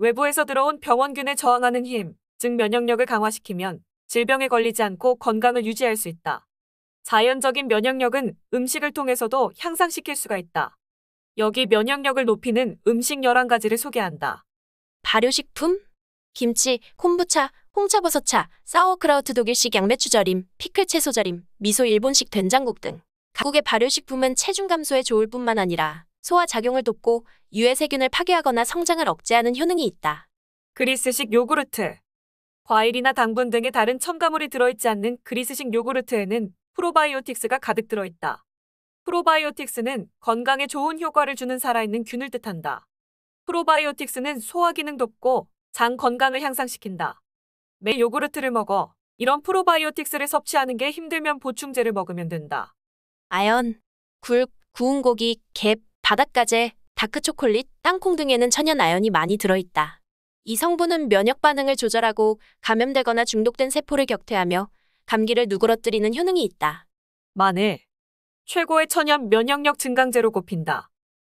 외부에서 들어온 병원균에 저항하는 힘, 즉 면역력을 강화시키면 질병에 걸리지 않고 건강을 유지할 수 있다. 자연적인 면역력은 음식을 통해서도 향상시킬 수가 있다. 여기 면역력을 높이는 음식 11가지를 소개한다. 발효식품, 김치, 콤부차, 홍차버섯차, 사워크라우트 독일식 양배추 절임, 피클 채소 절임, 미소 일본식 된장국 등 각국의 발효식품은 체중 감소에 좋을 뿐만 아니라 소화 작용을 돕고 유해 세균을 파괴하거나 성장을 억제하는 효능이 있다. 그리스식 요구르트 과일이나 당분 등의 다른 첨가물이 들어있지 않는 그리스식 요구르트에는 프로바이오틱스가 가득 들어있다. 프로바이오틱스는 건강에 좋은 효과를 주는 살아있는 균을 뜻한다. 프로바이오틱스는 소화 기능 돕고 장 건강을 향상시킨다. 매 요구르트를 먹어 이런 프로바이오틱스를 섭취하는 게 힘들면 보충제를 먹으면 된다. 아연, 굴, 구운 고기, 갭, 바닷가재, 다크초콜릿, 땅콩 등에는 천연 아연이 많이 들어있다. 이 성분은 면역 반응을 조절하고 감염되거나 중독된 세포를 격퇴하며 감기를 누그러뜨리는 효능이 있다. 마늘. 최고의 천연 면역력 증강제로 꼽힌다.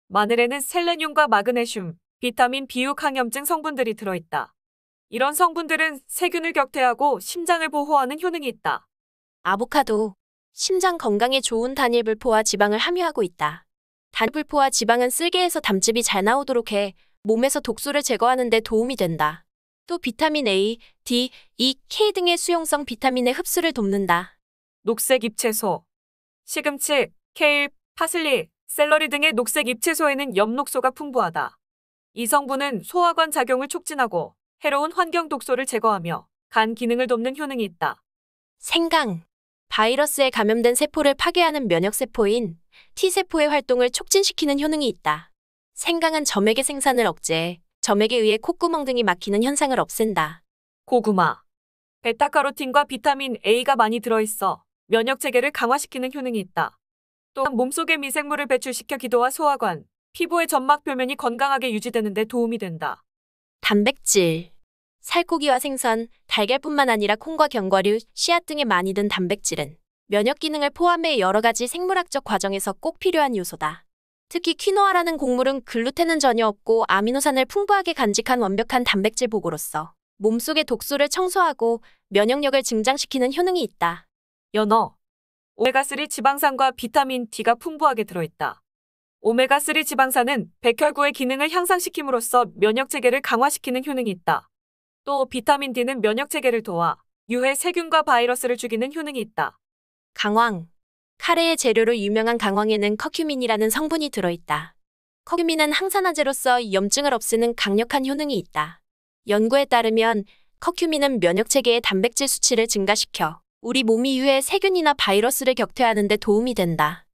마늘에는 셀레늄과 마그네슘, 비타민 비육 항염증 성분들이 들어있다. 이런 성분들은 세균을 격퇴하고 심장을 보호하는 효능이 있다. 아보카도. 심장 건강에 좋은 단일불포와 지방을 함유하고 있다. 반풀포와 지방은 쓸개에서 담즙이 잘 나오도록 해 몸에서 독소를 제거하는 데 도움이 된다. 또 비타민 A, D, E, K 등의 수용성 비타민의 흡수를 돕는다. 녹색 잎채소 시금치, 케일, 파슬리, 샐러리 등의 녹색 잎채소에는 엽록소가 풍부하다. 이 성분은 소화관 작용을 촉진하고 해로운 환경 독소를 제거하며 간 기능을 돕는 효능이 있다. 생강 바이러스에 감염된 세포를 파괴하는 면역세포인 T세포의 활동을 촉진시키는 효능이 있다. 생강은 점액의 생산을 억제해 점액에 의해 콧구멍 등이 막히는 현상을 없앤다. 고구마. 베타카로틴과 비타민 A가 많이 들어있어 면역 체계를 강화시키는 효능이 있다. 또한 몸속의 미생물을 배출시켜 기도와 소화관, 피부의 점막 표면이 건강하게 유지되는 데 도움이 된다. 단백질 살코기와 생선, 달걀뿐만 아니라 콩과 견과류, 씨앗 등에 많이 든 단백질은 면역 기능을 포함해 여러 가지 생물학적 과정에서 꼭 필요한 요소다. 특히 퀴노아라는 곡물은 글루텐은 전혀 없고 아미노산을 풍부하게 간직한 완벽한 단백질 보고로서 몸속의 독소를 청소하고 면역력을 증장시키는 효능이 있다. 연어 오메가3 지방산과 비타민 D가 풍부하게 들어있다. 오메가3 지방산은 백혈구의 기능을 향상시킴으로써 면역 체계를 강화시키는 효능이 있다. 또 비타민 D는 면역 체계를 도와 유해 세균과 바이러스를 죽이는 효능이 있다. 강황. 카레의 재료로 유명한 강황에는 커큐민이라는 성분이 들어있다. 커큐민은 항산화제로서 염증을 없애는 강력한 효능이 있다. 연구에 따르면 커큐민은 면역 체계의 단백질 수치를 증가시켜 우리 몸이 유해 세균이나 바이러스를 격퇴하는 데 도움이 된다.